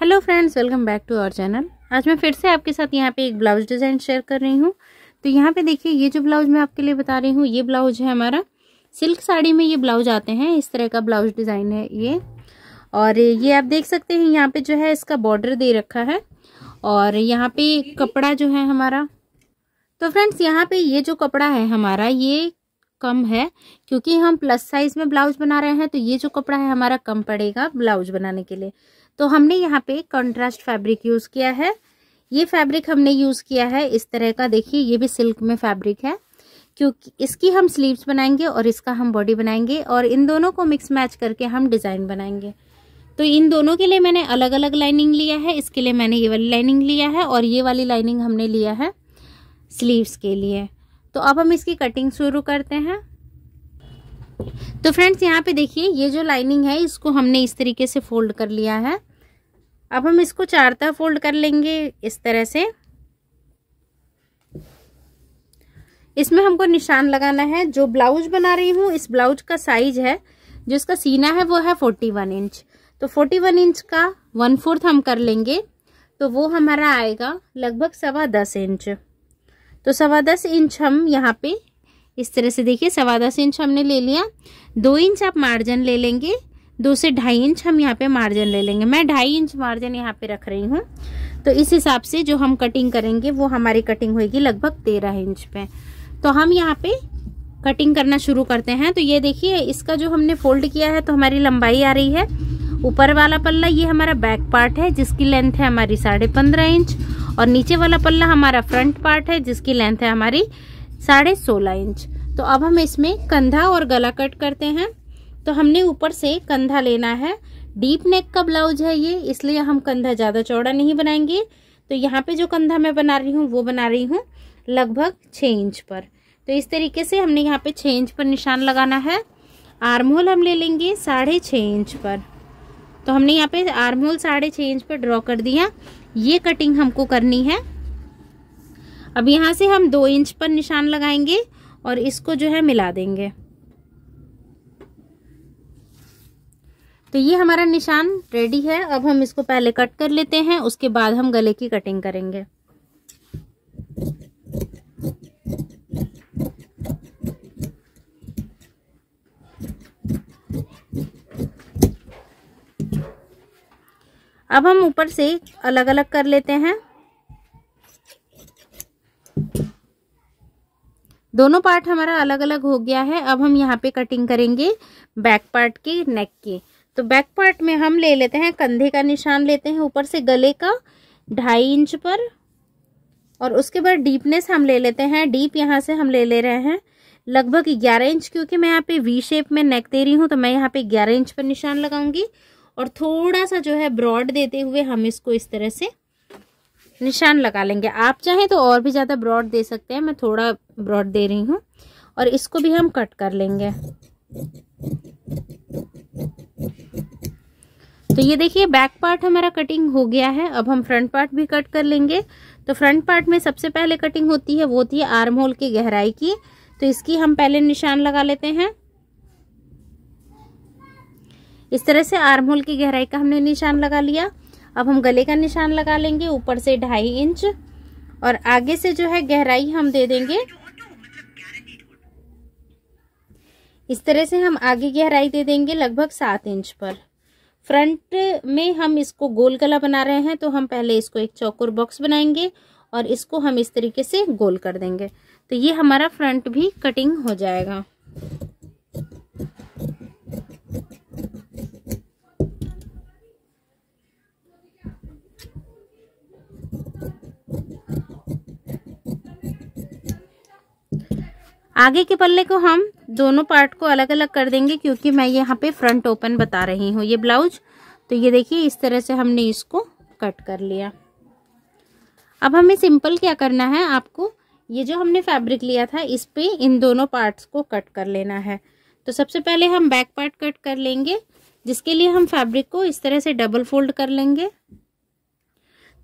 hello friends welcome back to our channel आज मैं फिर से आपके साथ यहाँ पे एक ब्लाउज डिज़ाइन शेयर कर रही हूँ तो यहाँ पे देखिए ये जो ब्लाउज मैं आपके लिए बता रही हूँ ये ब्लाउज है हमारा सिल्क साड़ी में ये ब्लाउज आते हैं इस तरह का ब्लाउज डिज़ाइन है ये और ये आप देख सकते हैं यहाँ पे जो है इसका बॉर्डर दे रखा है और यहाँ पे कपड़ा जो है हमारा तो फ्रेंड्स यहाँ पे ये जो कपड़ा है हमारा ये कम है क्योंकि हम प्लस साइज में ब्लाउज बना रहे हैं तो ये जो कपड़ा है हमारा कम पड़ेगा ब्लाउज बनाने के लिए तो हमने यहाँ पे कंट्रास्ट फैब्रिक यूज़ किया है ये फैब्रिक हमने यूज़ किया है इस तरह का देखिए ये भी सिल्क में फैब्रिक है क्योंकि इसकी हम स्लीव्स बनाएंगे और इसका हम बॉडी बनाएंगे और इन दोनों को मिक्स मैच करके हम डिज़ाइन बनाएंगे तो इन दोनों के लिए मैंने अलग अलग लाइनिंग लिया है इसके लिए मैंने ये वाली लाइनिंग लिया है और ये वाली लाइनिंग हमने लिया है स्लीव्स के लिए तो अब हम इसकी कटिंग शुरू करते हैं तो फ्रेंड्स यहाँ पे देखिए ये जो लाइनिंग है इसको हमने इस तरीके से फोल्ड कर लिया है अब हम इसको चार तरह फोल्ड कर लेंगे इस तरह से इसमें हमको निशान लगाना है जो ब्लाउज बना रही हूँ इस ब्लाउज का साइज है जो इसका सीना है वो है फोर्टी वन इंच तो फोर्टी वन इंच का वन फोर्थ हम कर लेंगे तो वो हमारा आएगा लगभग सवा दस इंच तो सवा दस इंच हम यहाँ पे इस तरह से देखिए सवा दस इंच हमने ले लिया दो इंच आप मार्जिन ले लेंगे दो से ढाई इंच हम यहाँ पे मार्जिन ले लेंगे मैं ढाई इंच मार्जिन यहाँ पे रख रही हूँ तो इस हिसाब से जो हम कटिंग करेंगे वो हमारी कटिंग होगी लगभग तेरह इंच पे तो हम यहाँ पे कटिंग करना शुरू करते हैं तो ये देखिए इसका जो हमने फोल्ड किया है तो हमारी लंबाई आ रही है ऊपर वाला पल्ला ये हमारा बैक पार्ट है जिसकी लेंथ है हमारी साढ़े पंद्रह इंच और नीचे वाला पल्ला हमारा फ्रंट पार्ट है जिसकी लेंथ है हमारी साढ़े सोलह इंच तो अब हम इसमें कंधा और गला कट करते हैं तो हमने ऊपर से कंधा लेना है डीप नेक का ब्लाउज है ये इसलिए हम कंधा ज़्यादा चौड़ा नहीं बनाएंगे तो यहाँ पे जो कंधा मैं बना रही हूँ वो बना रही हूँ लगभग छः इंच पर तो इस तरीके से हमने यहाँ पे छः इंच पर निशान लगाना है आर्म होल हम ले लेंगे साढ़े छः इंच पर तो हमने यहाँ पे आर्म होल साढ़े छः इंच पर ड्रॉ कर दिया ये कटिंग हमको करनी है अब यहाँ से हम दो इंच पर निशान लगाएंगे और इसको जो है मिला देंगे तो ये हमारा निशान रेडी है अब हम इसको पहले कट कर लेते हैं उसके बाद हम गले की कटिंग करेंगे अब हम ऊपर से अलग अलग कर लेते हैं दोनों पार्ट हमारा अलग अलग हो गया है अब हम यहाँ पे कटिंग करेंगे बैक पार्ट के नेक के तो बैक पार्ट में हम ले लेते हैं कंधे का निशान लेते हैं ऊपर से गले का ढाई इंच पर और उसके बाद डीपनेस हम ले लेते हैं डीप यहाँ से हम ले ले रहे हैं लगभग ग्यारह इंच क्योंकि मैं यहाँ पे वी शेप में नेक दे रही हूँ तो मैं यहाँ पे ग्यारह इंच पर निशान लगाऊंगी और थोड़ा सा जो है ब्रॉड देते हुए हम इसको इस तरह से निशान लगा लेंगे आप चाहें तो और भी ज़्यादा ब्रॉड दे सकते हैं मैं थोड़ा ब्रॉड दे रही हूँ और इसको भी हम कट कर लेंगे तो ये देखिए बैक पार्ट हमारा कटिंग हो गया है अब हम फ्रंट पार्ट भी कट कर लेंगे तो फ्रंट पार्ट में सबसे पहले कटिंग होती है वो होती है आर्म होल की गहराई की तो इसकी हम पहले निशान लगा लेते हैं इस तरह से आर्म होल की गहराई का हमने निशान लगा लिया अब हम गले का निशान लगा लेंगे ऊपर से ढाई इंच और आगे से जो है गहराई हम दे देंगे इस तरह से हम आगे गहराई दे देंगे लगभग सात इंच पर फ्रंट में हम इसको गोल गला बना रहे हैं तो हम पहले इसको एक चौकोर बॉक्स बनाएंगे और इसको हम इस तरीके से गोल कर देंगे तो ये हमारा फ्रंट भी कटिंग हो जाएगा आगे के पल्ले को हम दोनों पार्ट को अलग अलग कर देंगे क्योंकि मैं यहाँ पे फ्रंट ओपन बता रही हूँ ये ब्लाउज तो ये देखिए इस तरह से हमने इसको कट कर लिया अब हमें सिंपल क्या करना है आपको ये जो हमने फैब्रिक लिया था इस पे इन दोनों पार्ट्स को कट कर लेना है तो सबसे पहले हम बैक पार्ट कट कर लेंगे जिसके लिए हम फैब्रिक को इस तरह से डबल फोल्ड कर लेंगे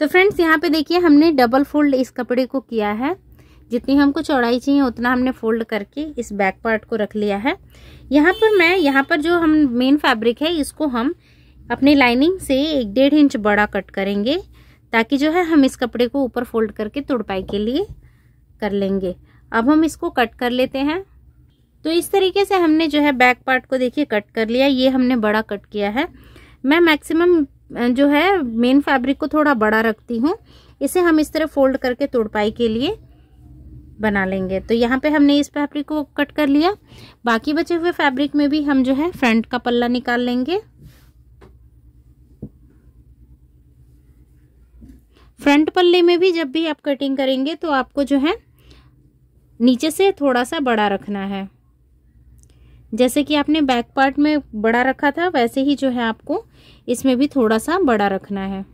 तो फ्रेंड्स यहाँ पे देखिए हमने डबल फोल्ड इस कपड़े को किया है जितनी हमको चौड़ाई चाहिए उतना हमने फोल्ड करके इस बैक पार्ट को रख लिया है यहाँ पर मैं यहाँ पर जो हम मेन फैब्रिक है इसको हम अपनी लाइनिंग से एक डेढ़ इंच बड़ा कट करेंगे ताकि जो है हम इस कपड़े को ऊपर फोल्ड करके तुड़पाई के लिए कर लेंगे अब हम इसको कट कर लेते हैं तो इस तरीके से हमने जो है बैक पार्ट को देखिए कट कर लिया ये हमने बड़ा कट किया है मैं मैक्सिमम जो है मेन फैब्रिक को थोड़ा बड़ा रखती हूँ इसे हम इस तरह फोल्ड करके तुड़पाई के लिए बना लेंगे तो यहाँ पे हमने इस फैब्रिक को कट कर लिया बाकी बचे हुए फैब्रिक में भी हम जो है फ्रंट का पल्ला निकाल लेंगे फ्रंट पल्ले में भी जब भी आप कटिंग करेंगे तो आपको जो है नीचे से थोड़ा सा बड़ा रखना है जैसे कि आपने बैक पार्ट में बड़ा रखा था वैसे ही जो है आपको इसमें भी थोड़ा सा बड़ा रखना है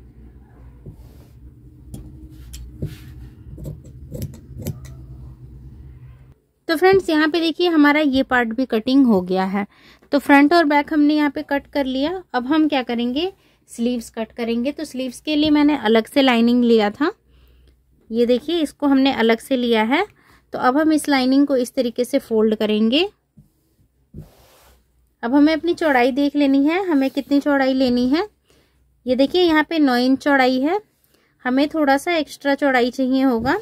तो फ्रेंड्स यहाँ पे देखिए हमारा ये पार्ट भी कटिंग हो गया है तो फ्रंट और बैक हमने यहाँ पे कट कर लिया अब हम क्या करेंगे स्लीव्स कट करेंगे तो स्लीव्स के लिए मैंने अलग से लाइनिंग लिया था ये देखिए इसको हमने अलग से लिया है तो अब हम इस लाइनिंग को इस तरीके से फोल्ड करेंगे अब हमें अपनी चौड़ाई देख लेनी है हमें कितनी चौड़ाई लेनी है ये देखिए यहाँ पे नौ इंच चौड़ाई है हमें थोड़ा सा एक्स्ट्रा चौड़ाई चाहिए होगा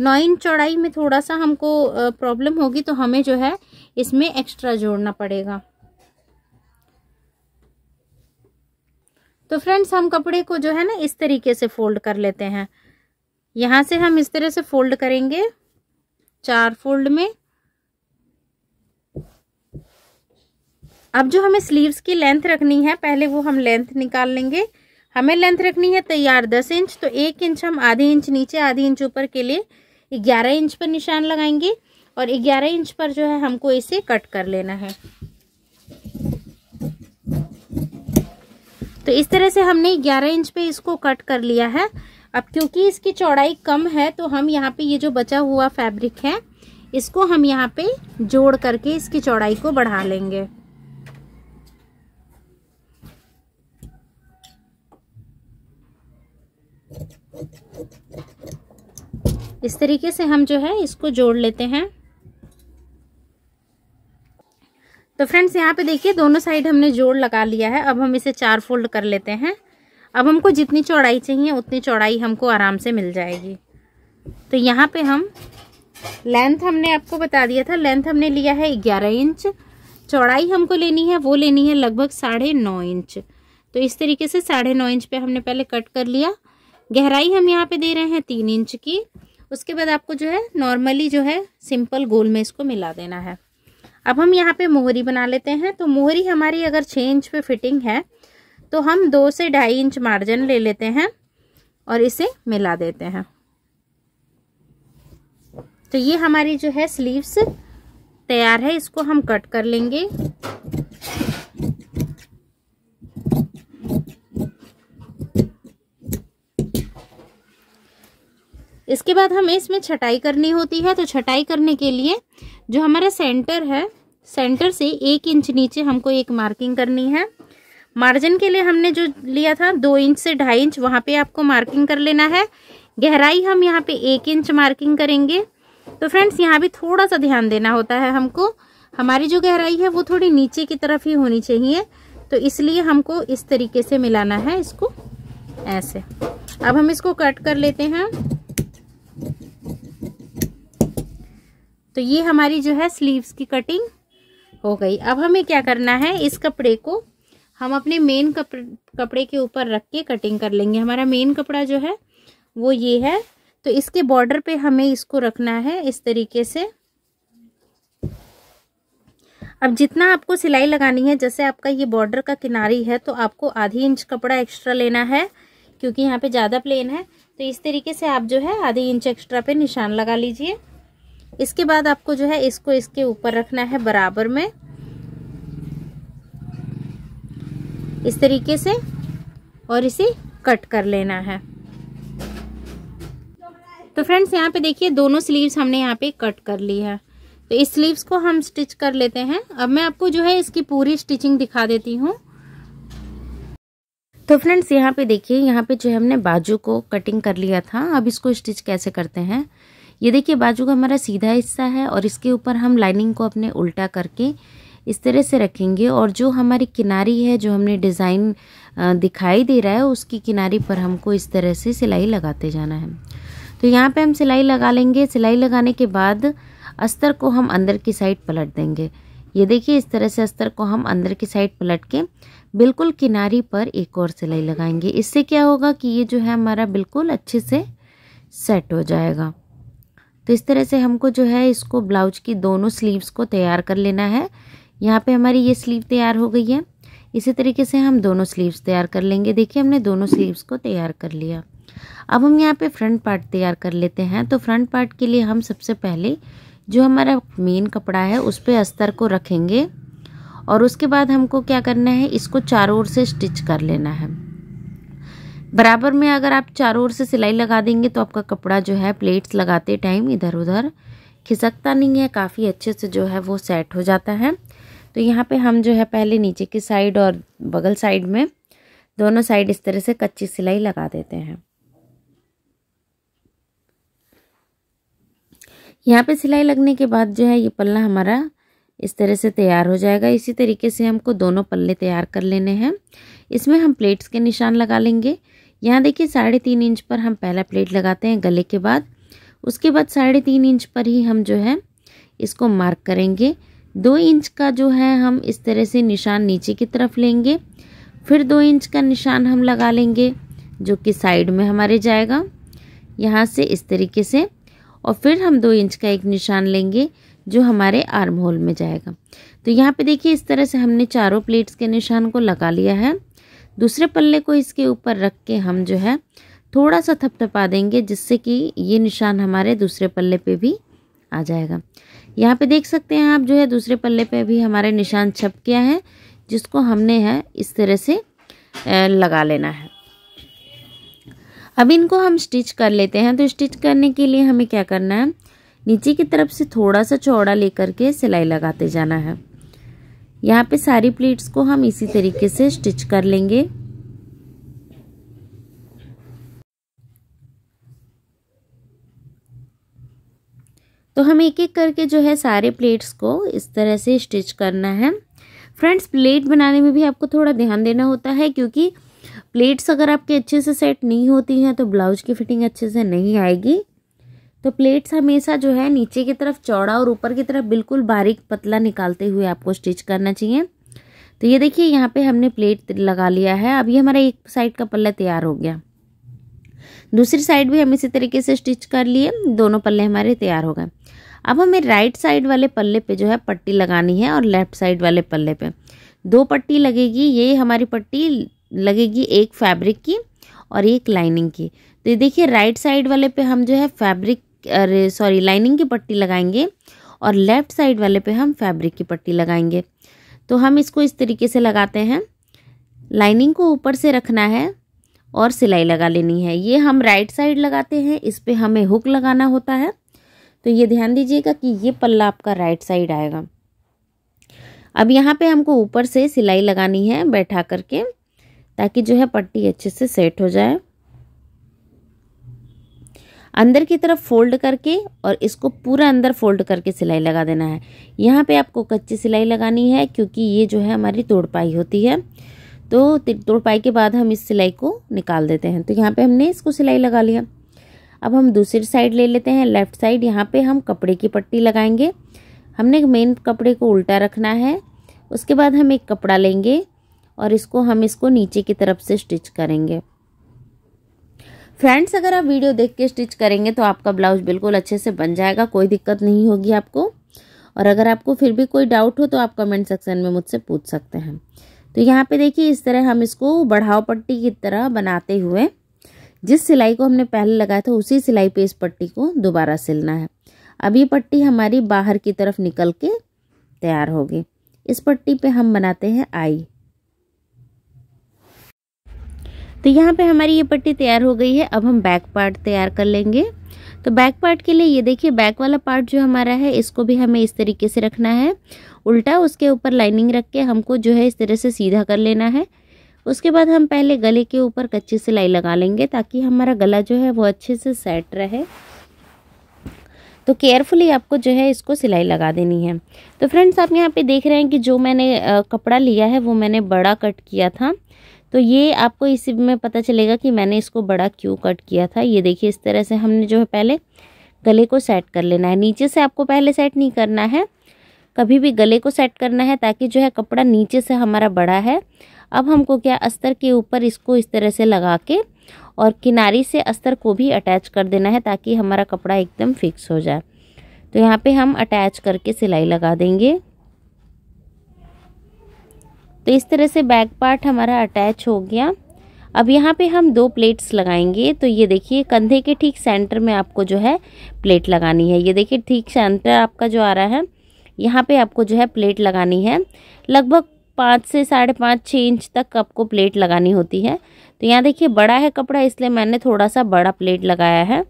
नौ इंच चौड़ाई में थोड़ा सा हमको प्रॉब्लम होगी तो हमें जो है इसमें एक्स्ट्रा जोड़ना पड़ेगा तो फ्रेंड्स हम कपड़े को जो है ना इस तरीके से फोल्ड कर लेते हैं यहाँ से हम इस तरह से फोल्ड करेंगे चार फोल्ड में अब जो हमें स्लीव्स की लेंथ रखनी है पहले वो हम लेंथ निकाल लेंगे हमें लेंथ रखनी है तैयार दस इंच तो एक इंच हम आधे इंच नीचे आधे इंच ऊपर के लिए ग्यारह इंच पर निशान लगाएंगे और ग्यारह इंच पर जो है हमको इसे कट कर लेना है तो इस तरह से हमने 11 इंच पे इसको कट कर लिया है अब क्योंकि इसकी चौड़ाई कम है तो हम यहाँ पे ये जो बचा हुआ फैब्रिक है इसको हम यहाँ पे जोड़ करके इसकी चौड़ाई को बढ़ा लेंगे इस तरीके से हम जो है इसको जोड़ लेते हैं तो फ्रेंड्स यहाँ पे देखिए दोनों साइड हमने जोड़ लगा लिया है अब हम इसे चार फोल्ड कर लेते हैं अब हमको जितनी चौड़ाई चाहिए उतनी चौड़ाई हमको आराम से मिल जाएगी तो यहाँ पे हम लेंथ हमने आपको बता दिया था लेंथ हमने लिया है ग्यारह इंच चौड़ाई हमको लेनी है वो लेनी है लगभग साढ़े नौ इंच तो इस तरीके से साढ़े नौ इंच पे हमने पहले कट कर लिया गहराई हम यहाँ पे दे रहे हैं तीन इंच की उसके बाद आपको जो है नॉर्मली जो है सिंपल गोल में इसको मिला देना है अब हम यहाँ पे मोहरी बना लेते हैं तो मोहरी हमारी अगर छः इंच पे फिटिंग है तो हम दो से ढाई इंच मार्जिन ले लेते हैं और इसे मिला देते हैं तो ये हमारी जो है स्लीव्स तैयार है इसको हम कट कर लेंगे इसके बाद हमें इसमें छटाई करनी होती है तो छटाई करने के लिए जो हमारा सेंटर है सेंटर से एक इंच नीचे हमको एक मार्किंग करनी है मार्जिन के लिए हमने जो लिया था दो इंच से ढाई इंच वहाँ पे आपको मार्किंग कर लेना है गहराई हम यहाँ पे एक इंच मार्किंग करेंगे तो फ्रेंड्स यहाँ भी थोड़ा सा ध्यान देना होता है हमको हमारी जो गहराई है वो थोड़ी नीचे की तरफ ही होनी चाहिए तो इसलिए हमको इस तरीके से मिलाना है इसको ऐसे अब हम इसको कट कर लेते हैं तो ये हमारी जो है स्लीव्स की कटिंग हो गई अब हमें क्या करना है इस कपड़े को हम अपने मेन कपड़े कपड़े के ऊपर रख के कटिंग कर लेंगे हमारा मेन कपड़ा जो है वो ये है तो इसके बॉर्डर पे हमें इसको रखना है इस तरीके से अब जितना आपको सिलाई लगानी है जैसे आपका ये बॉर्डर का किनारी है तो आपको आधी इंच कपड़ा एक्स्ट्रा लेना है क्योंकि यहाँ पे ज़्यादा प्लेन है तो इस तरीके से आप जो है आधी इंच एक्स्ट्रा पे निशान लगा लीजिए इसके बाद आपको जो है इसको इसके ऊपर रखना है बराबर में इस तरीके से और इसे कट कर लेना है तो फ्रेंड्स यहाँ पे देखिए दोनों स्लीव्स हमने यहाँ पे कट कर ली है तो इस स्लीव्स को हम स्टिच कर लेते हैं अब मैं आपको जो है इसकी पूरी स्टिचिंग दिखा देती हूँ तो फ्रेंड्स यहाँ पे देखिए यहाँ पे जो है हमने बाजू को कटिंग कर लिया था अब इसको स्टिच कैसे करते हैं ये देखिए बाजू का हमारा सीधा हिस्सा है और इसके ऊपर हम लाइनिंग को अपने उल्टा करके इस तरह से रखेंगे और जो हमारी किनारी है जो हमने डिज़ाइन दिखाई दे रहा है उसकी किनारी पर हमको इस तरह से सिलाई लगाते जाना है तो यहाँ पे हम सिलाई लगा लेंगे सिलाई लगाने के बाद अस्तर को हम अंदर की साइड पलट देंगे ये देखिए इस तरह से अस्तर को हम अंदर की साइड पलट के बिल्कुल किनारी पर एक और सिलाई लगाएंगे इससे क्या होगा कि ये जो है हमारा बिल्कुल अच्छे से सेट हो जाएगा तो इस तरह से हमको जो है इसको ब्लाउज की दोनों स्लीव्स को तैयार कर लेना है यहाँ पे हमारी ये स्लीव तैयार हो गई है इसी तरीके से हम दोनों स्लीव्स तैयार कर लेंगे देखिए हमने दोनों स्लीव्स को तैयार कर लिया अब हम यहाँ पे फ्रंट पार्ट तैयार कर लेते हैं तो फ्रंट पार्ट के लिए हम सबसे पहले जो हमारा मेन कपड़ा है उस पर अस्तर को रखेंगे और उसके बाद हमको क्या करना है इसको चारों ओर से स्टिच कर लेना है बराबर में अगर आप चारों ओर से सिलाई लगा देंगे तो आपका कपड़ा जो है प्लेट्स लगाते टाइम इधर उधर खिसकता नहीं है काफ़ी अच्छे से जो है वो सेट हो जाता है तो यहाँ पे हम जो है पहले नीचे की साइड और बगल साइड में दोनों साइड इस तरह से कच्ची सिलाई लगा देते हैं यहाँ पे सिलाई लगने के बाद जो है ये पल्ला हमारा इस तरह से तैयार हो जाएगा इसी तरीके से हमको दोनों पल्ले तैयार कर लेने हैं इसमें हम प्लेट्स के निशान लगा लेंगे यहाँ देखिए साढ़े तीन इंच पर हम पहला प्लेट लगाते हैं गले के बाद उसके बाद साढ़े तीन इंच पर ही हम जो है इसको मार्क करेंगे दो इंच का जो है हम इस तरह से निशान नीचे की तरफ लेंगे फिर दो इंच का निशान हम लगा लेंगे जो कि साइड में हमारे जाएगा यहाँ से इस तरीके से और फिर हम दो इंच का एक निशान लेंगे जो हमारे आर्म होल में जाएगा तो यहाँ पे देखिए इस तरह से हमने चारों प्लेट्स के निशान को लगा लिया है दूसरे पल्ले को इसके ऊपर रख के हम जो है थोड़ा सा थपथपा देंगे जिससे कि ये निशान हमारे दूसरे पल्ले पे भी आ जाएगा यहाँ पे देख सकते हैं आप जो है दूसरे पल्ले पे भी हमारे निशान छप गया है जिसको हमने है इस तरह से लगा लेना है अब इनको हम स्टिच कर लेते हैं तो स्टिच करने के लिए हमें क्या करना है नीचे की तरफ से थोड़ा सा चौड़ा लेकर के सिलाई लगाते जाना है यहाँ पे सारी प्लेट्स को हम इसी तरीके से स्टिच कर लेंगे तो हम एक एक करके जो है सारे प्लेट्स को इस तरह से स्टिच करना है फ्रेंड्स प्लेट बनाने में भी आपको थोड़ा ध्यान देना होता है क्योंकि प्लेट्स अगर आपके अच्छे से सेट नहीं होती हैं तो ब्लाउज की फिटिंग अच्छे से नहीं आएगी तो प्लेट्स हमेशा जो है नीचे की तरफ चौड़ा और ऊपर की तरफ बिल्कुल बारीक पतला निकालते हुए आपको स्टिच करना चाहिए तो ये देखिए यहाँ पे हमने प्लेट लगा लिया है अब ये हमारा एक साइड का पल्ला तैयार हो गया दूसरी साइड भी हम इसी तरीके से स्टिच कर लिए दोनों पल्ले हमारे तैयार हो गए अब हमें राइट साइड वाले पल्ले पे जो है पट्टी लगानी है और लेफ्ट साइड वाले पल्ले पे दो पट्टी लगेगी ये हमारी पट्टी लगेगी एक फैब्रिक की और एक लाइनिंग की तो ये देखिए राइट साइड वाले पे हम जो है फैब्रिक अरे सॉरी लाइनिंग की पट्टी लगाएंगे और लेफ़्ट साइड वाले पे हम फैब्रिक की पट्टी लगाएंगे तो हम इसको इस तरीके से लगाते हैं लाइनिंग को ऊपर से रखना है और सिलाई लगा लेनी है ये हम राइट साइड लगाते हैं इस पर हमें हुक लगाना होता है तो ये ध्यान दीजिएगा कि ये पल्ला आपका राइट साइड आएगा अब यहाँ पे हमको ऊपर से सिलाई लगानी है बैठा करके ताकि जो है पट्टी अच्छे से सेट हो जाए अंदर की तरफ फोल्ड करके और इसको पूरा अंदर फोल्ड करके सिलाई लगा देना है यहाँ पे आपको कच्ची सिलाई लगानी है क्योंकि ये जो है हमारी तोड़पाई होती है तो तोड़पाई के बाद हम इस सिलाई को निकाल देते हैं तो यहाँ पे हमने इसको सिलाई लगा लिया अब हम दूसरी साइड ले लेते हैं लेफ़्ट साइड यहाँ पर हम कपड़े की पट्टी लगाएंगे हमने मेन कपड़े को उल्टा रखना है उसके बाद हम एक कपड़ा लेंगे और इसको हम इसको नीचे की तरफ से स्टिच करेंगे फ्रेंड्स अगर आप वीडियो देख के स्टिच करेंगे तो आपका ब्लाउज बिल्कुल अच्छे से बन जाएगा कोई दिक्कत नहीं होगी आपको और अगर आपको फिर भी कोई डाउट हो तो आप कमेंट सेक्शन में मुझसे पूछ सकते हैं तो यहाँ पे देखिए इस तरह हम इसको बढ़ाव पट्टी की तरह बनाते हुए जिस सिलाई को हमने पहले लगाया था उसी सिलाई पे इस पट्टी को दोबारा सिलना है अब ये पट्टी हमारी बाहर की तरफ निकल के तैयार होगी इस पट्टी पे हम बनाते हैं आई तो यहाँ पे हमारी ये पट्टी तैयार हो गई है अब हम बैक पार्ट तैयार कर लेंगे तो बैक पार्ट के लिए ये देखिए बैक वाला पार्ट जो हमारा है इसको भी हमें इस तरीके से रखना है उल्टा उसके ऊपर लाइनिंग रख के हमको जो है इस तरह से सीधा कर लेना है उसके बाद हम पहले गले के ऊपर कच्ची सिलाई लगा लेंगे ताकि हमारा गला जो है वो अच्छे से सेट रहे तो केयरफुली आपको जो है इसको सिलाई लगा देनी है तो फ्रेंड्स आप यहाँ पे देख रहे हैं कि जो मैंने कपड़ा लिया है वो मैंने बड़ा कट किया था तो ये आपको इसी में पता चलेगा कि मैंने इसको बड़ा क्यों कट किया था ये देखिए इस तरह से हमने जो है पहले गले को सेट कर लेना है नीचे से आपको पहले सेट नहीं करना है कभी भी गले को सेट करना है ताकि जो है कपड़ा नीचे से हमारा बड़ा है अब हमको क्या अस्तर के ऊपर इसको इस तरह से लगा के और किनारी से अस्तर को भी अटैच कर देना है ताकि हमारा कपड़ा एकदम फिक्स हो जाए तो यहाँ पे हम अटैच करके सिलाई लगा देंगे तो इस तरह से बैक पार्ट हमारा अटैच हो गया अब यहाँ पे हम दो प्लेट्स लगाएंगे तो ये देखिए कंधे के ठीक सेंटर में आपको जो है प्लेट लगानी है ये देखिए ठीक सेंटर आपका जो आ रहा है यहाँ पे आपको जो है प्लेट लगानी है लगभग पाँच से साढ़े पाँच छः इंच तक आपको प्लेट लगानी होती है तो यहाँ देखिए बड़ा है कपड़ा इसलिए मैंने थोड़ा सा बड़ा प्लेट लगाया है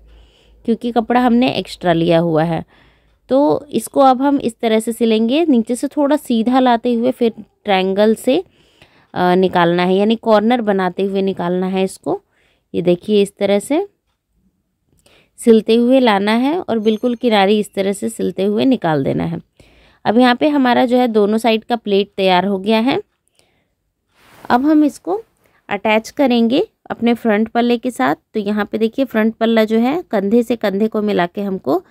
क्योंकि कपड़ा हमने एक्स्ट्रा लिया हुआ है तो इसको अब हम इस तरह से सिलेंगे नीचे से थोड़ा सीधा लाते हुए फिर ट्रायंगल से निकालना है यानी कॉर्नर बनाते हुए निकालना है इसको ये देखिए इस तरह से सिलते हुए लाना है और बिल्कुल किनारी इस तरह से सिलते हुए निकाल देना है अब यहाँ पे हमारा जो है दोनों साइड का प्लेट तैयार हो गया है अब हम इसको अटैच करेंगे अपने फ्रंट पल्ले के साथ तो यहाँ पे देखिए फ्रंट पल्ला जो है कंधे से कंधे को मिला के हमको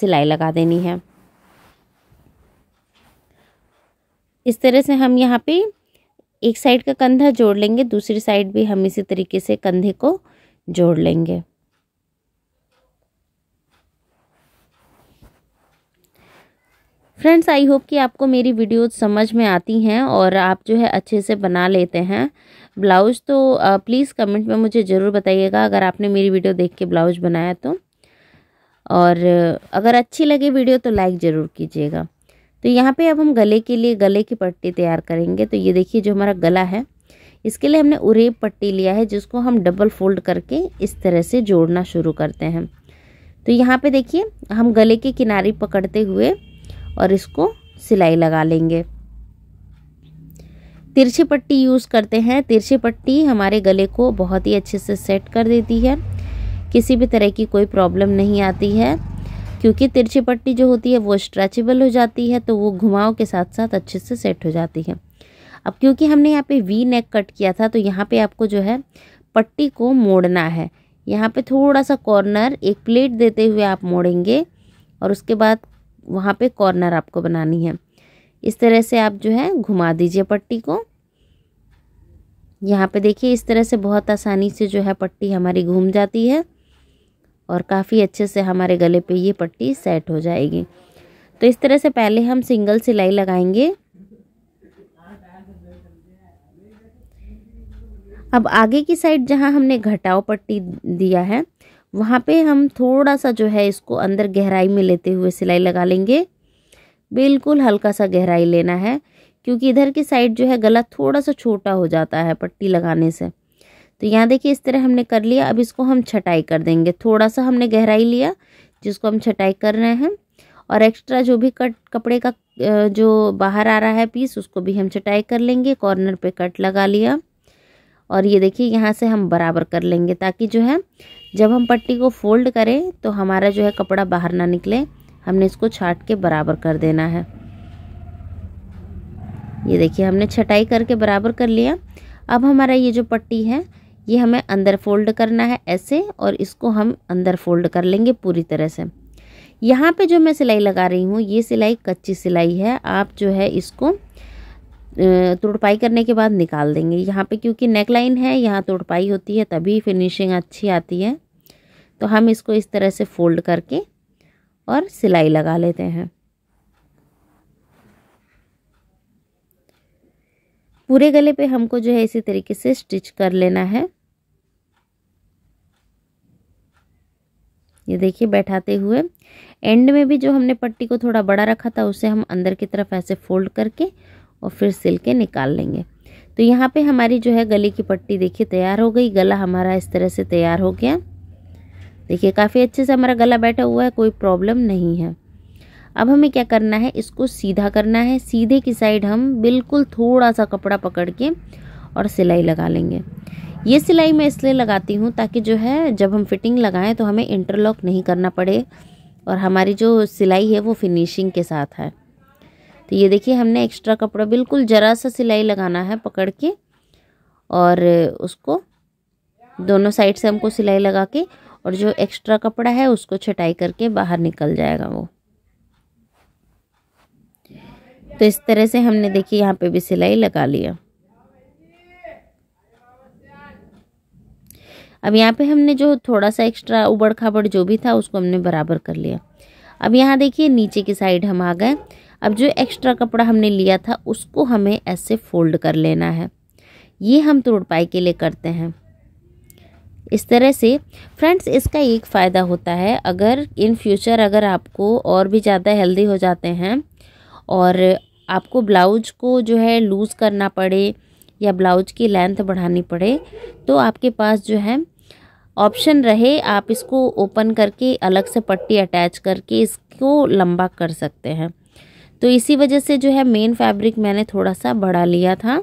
सिलाई लगा देनी है इस तरह से हम यहाँ पे एक साइड का कंधा जोड़ लेंगे दूसरी साइड भी हम इसी तरीके से कंधे को जोड़ लेंगे फ्रेंड्स आई होप कि आपको मेरी वीडियो समझ में आती हैं और आप जो है अच्छे से बना लेते हैं ब्लाउज़ तो प्लीज़ कमेंट में मुझे ज़रूर बताइएगा अगर आपने मेरी वीडियो देख के ब्लाउज बनाया तो और अगर अच्छी लगे वीडियो तो लाइक ज़रूर कीजिएगा तो यहाँ पे अब हम गले के लिए गले की पट्टी तैयार करेंगे तो ये देखिए जो हमारा गला है इसके लिए हमने उरेब पट्टी लिया है जिसको हम डबल फोल्ड करके इस तरह से जोड़ना शुरू करते हैं तो यहाँ पे देखिए हम गले के किनारे पकड़ते हुए और इसको सिलाई लगा लेंगे तिरछी पट्टी यूज़ करते हैं तिरछी पट्टी हमारे गले को बहुत ही अच्छे से सेट कर देती है किसी भी तरह की कोई प्रॉब्लम नहीं आती है क्योंकि तिरछी पट्टी जो होती है वो स्ट्रेचेबल हो जाती है तो वो घुमाव के साथ साथ अच्छे से सेट हो जाती है अब क्योंकि हमने यहाँ पे वी नेक कट किया था तो यहाँ पे आपको जो है पट्टी को मोड़ना है यहाँ पे थोड़ा सा कॉर्नर एक प्लेट देते हुए आप मोड़ेंगे और उसके बाद वहाँ पे कॉर्नर आपको बनानी है इस तरह से आप जो है घुमा दीजिए पट्टी को यहाँ पे देखिए इस तरह से बहुत आसानी से जो है पट्टी हमारी घूम जाती है और काफ़ी अच्छे से हमारे गले पे ये पट्टी सेट हो जाएगी तो इस तरह से पहले हम सिंगल सिलाई लगाएंगे अब आगे की साइड जहाँ हमने घटाव पट्टी दिया है वहाँ पे हम थोड़ा सा जो है इसको अंदर गहराई में लेते हुए सिलाई लगा लेंगे बिल्कुल हल्का सा गहराई लेना है क्योंकि इधर की साइड जो है गला थोड़ा सा छोटा हो जाता है पट्टी लगाने से तो यहाँ देखिए इस तरह हमने कर लिया अब इसको हम छटाई कर देंगे थोड़ा सा हमने गहराई लिया जिसको हम छटाई कर रहे हैं और एक्स्ट्रा जो भी कट कपड़े का जो बाहर आ रहा है पीस उसको भी हम छटाई कर लेंगे कॉर्नर पे कट लगा लिया और ये देखिए यहाँ से हम बराबर कर लेंगे ताकि जो है जब हम पट्टी को फोल्ड करें तो हमारा जो है कपड़ा बाहर ना निकले हमने इसको छाट के बराबर कर देना है ये देखिए हमने छटाई करके बराबर कर लिया अब हमारा ये जो पट्टी है ये हमें अंदर फोल्ड करना है ऐसे और इसको हम अंदर फोल्ड कर लेंगे पूरी तरह से यहाँ पे जो मैं सिलाई लगा रही हूँ ये सिलाई कच्ची सिलाई है आप जो है इसको तुड़पाई करने के बाद निकाल देंगे यहाँ पे क्योंकि नेक लाइन है यहाँ तुड़पाई होती है तभी फिनिशिंग अच्छी आती है तो हम इसको इस तरह से फोल्ड करके और सिलाई लगा लेते हैं पूरे गले पे हमको जो है इसी तरीके से स्टिच कर लेना है ये देखिए बैठाते हुए एंड में भी जो हमने पट्टी को थोड़ा बड़ा रखा था उसे हम अंदर की तरफ ऐसे फोल्ड करके और फिर सिल के निकाल लेंगे तो यहाँ पे हमारी जो है गले की पट्टी देखिए तैयार हो गई गला हमारा इस तरह से तैयार हो गया देखिए काफ़ी अच्छे से हमारा गला बैठा हुआ है कोई प्रॉब्लम नहीं है अब हमें क्या करना है इसको सीधा करना है सीधे की साइड हम बिल्कुल थोड़ा सा कपड़ा पकड़ के और सिलाई लगा लेंगे ये सिलाई मैं इसलिए लगाती हूँ ताकि जो है जब हम फिटिंग लगाएं तो हमें इंटरलॉक नहीं करना पड़े और हमारी जो सिलाई है वो फिनिशिंग के साथ है तो ये देखिए हमने एक्स्ट्रा कपड़ा बिल्कुल ज़रा सा सिलाई लगाना है पकड़ के और उसको दोनों साइड से हमको सिलाई लगा के और जो एक्स्ट्रा कपड़ा है उसको छटाई करके बाहर निकल जाएगा वो तो इस तरह से हमने देखिए यहाँ पे भी सिलाई लगा लिया अब यहाँ पे हमने जो थोड़ा सा एक्स्ट्रा उबड़ खाबड़ जो भी था उसको हमने बराबर कर लिया अब यहाँ देखिए नीचे की साइड हम आ गए अब जो एक्स्ट्रा कपड़ा हमने लिया था उसको हमें ऐसे फोल्ड कर लेना है ये हम तोड़पाई के लिए करते हैं इस तरह से फ्रेंड्स इसका एक फ़ायदा होता है अगर इन फ्यूचर अगर आपको और भी ज़्यादा हेल्दी हो जाते हैं और आपको ब्लाउज को जो है लूज़ करना पड़े या ब्लाउज की लेंथ बढ़ानी पड़े तो आपके पास जो है ऑप्शन रहे आप इसको ओपन करके अलग से पट्टी अटैच करके इसको लंबा कर सकते हैं तो इसी वजह से जो है मेन फैब्रिक मैंने थोड़ा सा बढ़ा लिया था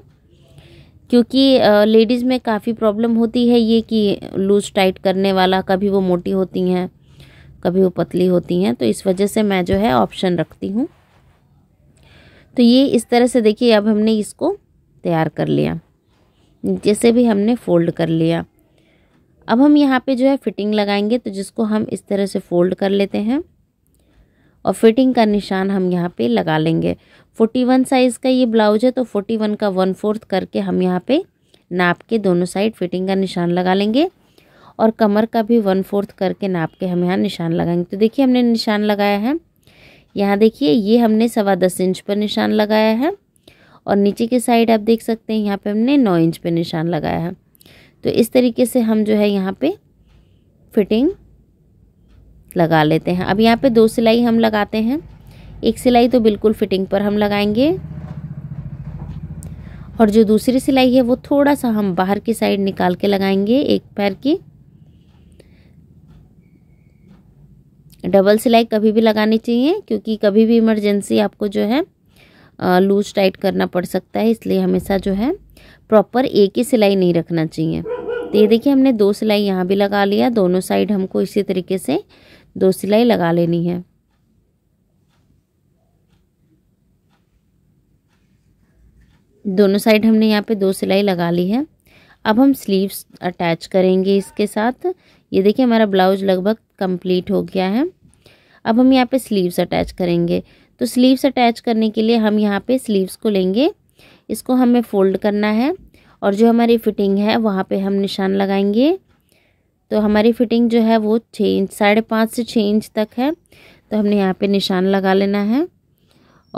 क्योंकि लेडीज़ में काफ़ी प्रॉब्लम होती है ये कि लूज टाइट करने वाला कभी वो मोटी होती हैं कभी वो पतली होती हैं तो इस वजह से मैं जो है ऑप्शन रखती हूँ तो ये इस तरह से देखिए अब हमने इसको तैयार कर लिया जैसे भी हमने फोल्ड कर लिया अब हम यहाँ पे जो है फिटिंग लगाएंगे तो जिसको हम इस तरह से फोल्ड कर लेते हैं और फिटिंग का निशान हम यहाँ पे लगा लेंगे 41 साइज़ का ये ब्लाउज है तो 41 का वन फोर्थ करके हम यहाँ पे नाप के दोनों साइड फिटिंग का निशान लगा लेंगे और कमर का भी वन फोर्थ करके नाप के हम यहाँ निशान लगाएंगे तो देखिए हमने निशान लगाया है यहाँ देखिए ये हमने सवा दस इंच पर निशान लगाया है और नीचे की साइड आप देख सकते हैं यहाँ पे हमने नौ इंच पे निशान लगाया है तो इस तरीके से हम जो है यहाँ पे फिटिंग लगा लेते हैं अब यहाँ पे दो सिलाई हम लगाते हैं एक सिलाई तो बिल्कुल फिटिंग पर हम लगाएंगे और जो दूसरी सिलाई है वो थोड़ा सा हम बाहर की साइड निकाल के लगाएंगे एक पैर की डबल सिलाई कभी भी लगानी चाहिए क्योंकि कभी भी इमरजेंसी आपको जो है लूज टाइट करना पड़ सकता है इसलिए हमेशा जो है प्रॉपर एक ही सिलाई नहीं रखना चाहिए तो ये देखिए हमने दो सिलाई यहाँ भी लगा लिया दोनों साइड हमको इसी तरीके से दो सिलाई लगा लेनी है दोनों साइड हमने यहाँ पे दो सिलाई लगा ली है अब हम स्लीव्स अटैच करेंगे इसके साथ ये देखिए हमारा ब्लाउज लगभग कंप्लीट हो गया है अब हम यहाँ पे स्लीव्स अटैच करेंगे तो स्लीव्स अटैच करने के लिए हम यहाँ पे स्लीव्स को लेंगे इसको हमें फोल्ड करना है और जो हमारी फिटिंग है वहाँ पे हम निशान लगाएंगे तो हमारी फिटिंग जो है वो छः इंच साढ़े पाँच से छः इंच तक है तो हमने यहाँ पे निशान लगा लेना है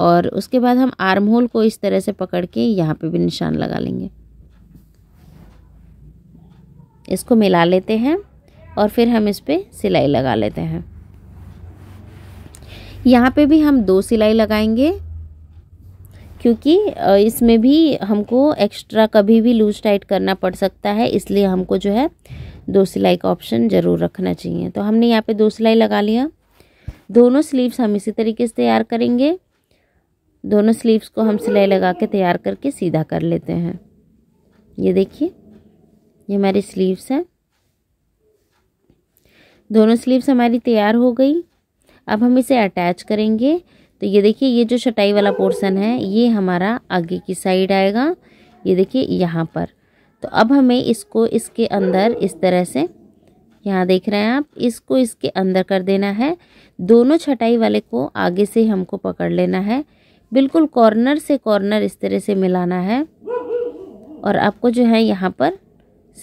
और उसके बाद हम आर्म होल को इस तरह से पकड़ के यहाँ पर भी निशान लगा लेंगे इसको मिला लेते हैं और फिर हम इस पर सिलाई लगा लेते हैं यहाँ पे भी हम दो सिलाई लगाएंगे क्योंकि इसमें भी हमको एक्स्ट्रा कभी भी लूज टाइट करना पड़ सकता है इसलिए हमको जो है दो सिलाई का ऑप्शन ज़रूर रखना चाहिए तो हमने यहाँ पे दो सिलाई लगा लिया दोनों स्लीव्स हम इसी तरीके से तैयार करेंगे दोनों स्लीव्स को हम सिलाई लगा के तैयार करके सीधा कर लेते हैं ये देखिए ये हमारी स्लीव्स हैं दोनों स्लीव्स हमारी तैयार हो गई अब हम इसे अटैच करेंगे तो ये देखिए ये जो छटाई वाला पोर्शन है ये हमारा आगे की साइड आएगा ये देखिए यहाँ पर तो अब हमें इसको इसके अंदर इस तरह से यहाँ देख रहे हैं आप इसको इसके अंदर कर देना है दोनों छटाई वाले को आगे से हमको पकड़ लेना है बिल्कुल कॉर्नर से कॉर्नर इस तरह से मिलाना है और आपको जो है यहाँ पर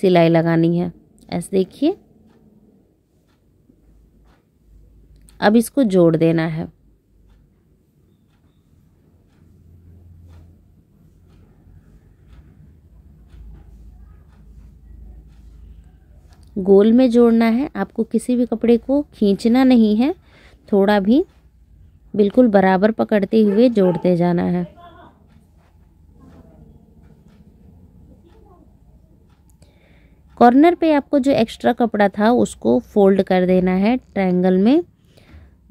सिलाई लगानी है ऐसे देखिए अब इसको जोड़ देना है गोल में जोड़ना है आपको किसी भी कपड़े को खींचना नहीं है थोड़ा भी बिल्कुल बराबर पकड़ते हुए जोड़ते जाना है कॉर्नर पे आपको जो एक्स्ट्रा कपड़ा था उसको फोल्ड कर देना है ट्रायंगल में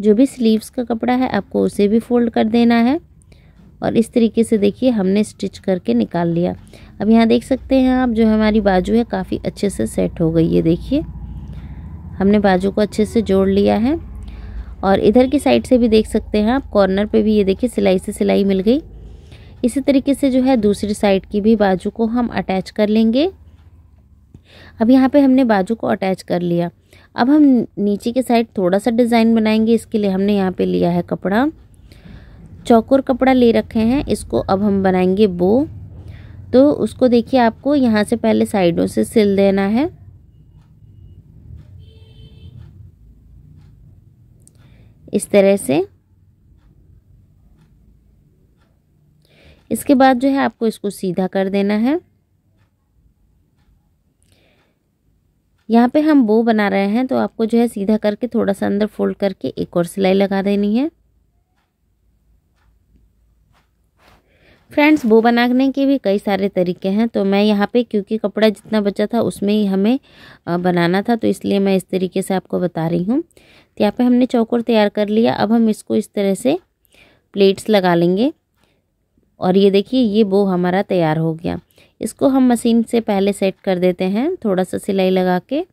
जो भी स्लीव्स का कपड़ा है आपको उसे भी फोल्ड कर देना है और इस तरीके से देखिए हमने स्टिच करके निकाल लिया अब यहाँ देख सकते हैं आप जो हमारी बाजू है काफ़ी अच्छे से सेट हो गई है देखिए हमने बाजू को अच्छे से जोड़ लिया है और इधर की साइड से भी देख सकते हैं आप कॉर्नर पे भी ये देखिए सिलाई से सिलाई मिल गई इसी तरीके से जो है दूसरी साइड की भी बाजू को हम अटैच कर लेंगे अब यहाँ पे हमने बाजू को अटैच कर लिया अब हम नीचे के साइड थोड़ा सा डिज़ाइन बनाएंगे इसके लिए हमने यहाँ पे लिया है कपड़ा चौकोर कपड़ा ले रखे हैं इसको अब हम बनाएंगे बो तो उसको देखिए आपको यहाँ से पहले साइडों से सिल देना है इस तरह से इसके बाद जो है आपको इसको सीधा कर देना है यहाँ पे हम बो बना रहे हैं तो आपको जो है सीधा करके थोड़ा सा अंदर फोल्ड करके एक और सिलाई लगा देनी है फ्रेंड्स बो बनाने के भी कई सारे तरीके हैं तो मैं यहाँ पे क्योंकि कपड़ा जितना बचा था उसमें ही हमें बनाना था तो इसलिए मैं इस तरीके से आपको बता रही हूँ तो यहाँ पे हमने चौकोर तैयार कर लिया अब हम इसको इस तरह से प्लेट्स लगा लेंगे और ये देखिए ये बो हमारा तैयार हो गया इसको हम मशीन से पहले सेट कर देते हैं थोड़ा सा सिलाई लगा के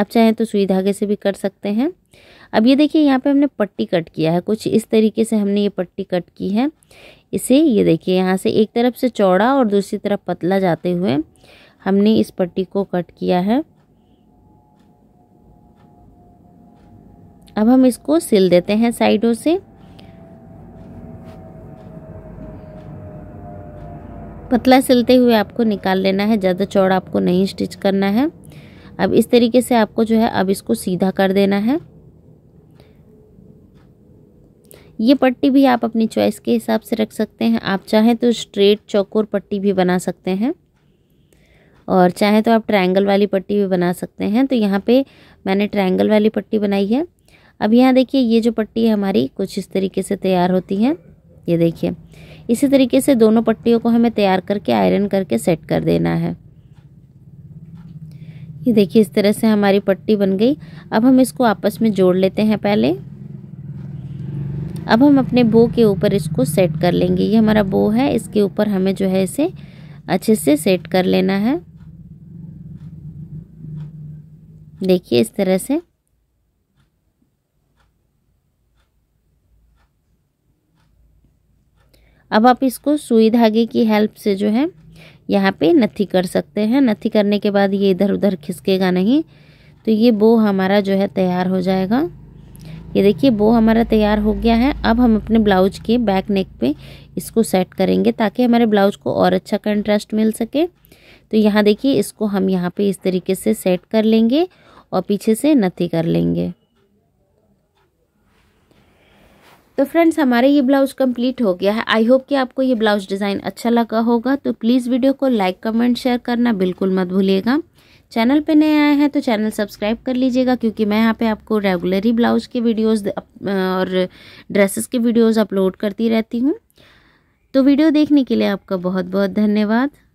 आप चाहें तो सुई धागे से भी कर सकते हैं अब ये देखिए यहाँ पे हमने पट्टी कट किया है कुछ इस तरीके से हमने ये पट्टी कट की है इसे ये देखिए यहाँ से एक तरफ से चौड़ा और दूसरी तरफ पतला जाते हुए हमने इस पट्टी को कट किया है अब हम इसको सिल देते हैं साइडों से पतला सिलते हुए आपको निकाल लेना है ज़्यादा चौड़ा आपको नहीं स्टिच करना है अब इस तरीके से आपको जो है अब इसको सीधा कर देना है ये पट्टी भी आप अपनी चॉइस के हिसाब से रख सकते हैं आप चाहें तो स्ट्रेट चौकोर पट्टी भी बना सकते हैं और चाहे तो आप ट्रायंगल वाली पट्टी भी बना सकते हैं तो यहाँ पे मैंने ट्रायंगल वाली पट्टी बनाई है अब यहाँ देखिए ये जो पट्टी है हमारी कुछ इस तरीके से तैयार होती है ये देखिए इसी तरीके से दोनों पट्टियों को हमें तैयार करके आयरन करके सेट कर देना है ये देखिए इस तरह से हमारी पट्टी बन गई अब हम इसको आपस में जोड़ लेते हैं पहले अब हम अपने बो के ऊपर इसको सेट कर लेंगे ये हमारा बो है इसके ऊपर हमें जो है इसे अच्छे से सेट कर लेना है देखिए इस तरह से अब आप इसको सुई धागे की हेल्प से जो है यहाँ पे नथी कर सकते हैं नथी करने के बाद ये इधर उधर खिसकेगा नहीं तो ये बो हमारा जो है तैयार हो जाएगा ये देखिए बो हमारा तैयार हो गया है अब हम अपने ब्लाउज के बैक नेक पे इसको सेट करेंगे ताकि हमारे ब्लाउज को और अच्छा कंट्रास्ट मिल सके तो यहाँ देखिए इसको हम यहाँ पे इस तरीके से सेट कर लेंगे और पीछे से नथी कर लेंगे तो फ्रेंड्स हमारे ये ब्लाउज कंप्लीट हो गया है आई होप कि आपको ये ब्लाउज डिज़ाइन अच्छा लगा होगा तो प्लीज़ वीडियो को लाइक कमेंट शेयर करना बिल्कुल मत भूलिएगा चैनल पे नए आए हैं तो चैनल सब्सक्राइब कर लीजिएगा क्योंकि मैं यहाँ पे आपको रेगुलरली ब्लाउज के वीडियोस और ड्रेसेस के वीडियोस अपलोड करती रहती हूँ तो वीडियो देखने के लिए आपका बहुत बहुत धन्यवाद